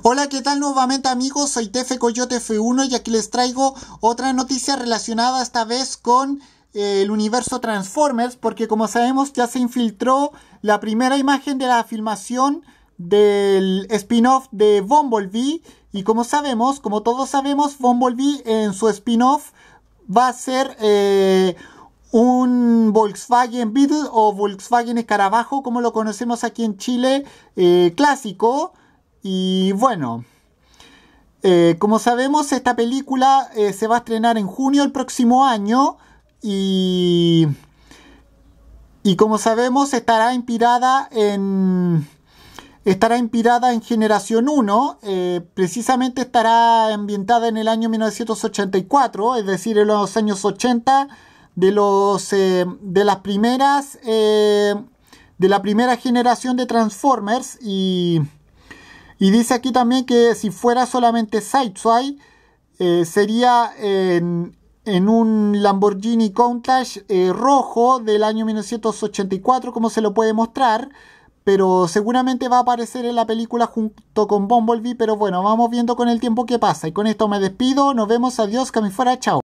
Hola, ¿qué tal nuevamente amigos? Soy Tefe Coyote F1 y aquí les traigo otra noticia relacionada esta vez con eh, el universo Transformers, porque como sabemos ya se infiltró la primera imagen de la filmación del spin-off de Bumblebee y como sabemos, como todos sabemos, Bumblebee en su spin-off va a ser eh, un Volkswagen Beetle o Volkswagen Escarabajo como lo conocemos aquí en Chile eh, clásico y bueno, eh, como sabemos, esta película eh, se va a estrenar en junio del próximo año y, y como sabemos estará inspirada en... Estará inspirada en Generación 1, eh, precisamente estará ambientada en el año 1984, es decir, en los años 80 de, los, de las primeras de la primera generación de Transformers y y dice aquí también que si fuera solamente Sideswipe, eh, sería en, un Lamborghini Countach eh, rojo del año 1984, como se lo puede mostrar. Pero seguramente va a aparecer en la película junto con Bumblebee. Pero bueno, vamos viendo con el tiempo qué pasa. Y con esto me despido. Nos vemos. Adiós. Que fuera. Chao.